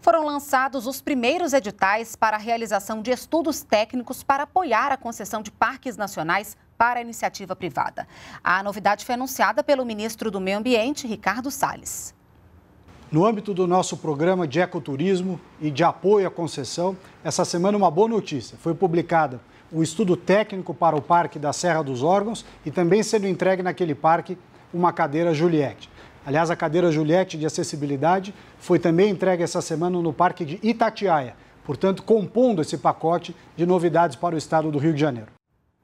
foram lançados os primeiros editais para a realização de estudos técnicos para apoiar a concessão de parques nacionais para a iniciativa privada. A novidade foi anunciada pelo ministro do Meio Ambiente, Ricardo Salles. No âmbito do nosso programa de ecoturismo e de apoio à concessão, essa semana uma boa notícia. Foi publicada o estudo técnico para o Parque da Serra dos Órgãos e também sendo entregue naquele parque uma cadeira Juliette. Aliás, a cadeira Juliette de acessibilidade foi também entregue essa semana no Parque de Itatiaia, portanto, compondo esse pacote de novidades para o estado do Rio de Janeiro.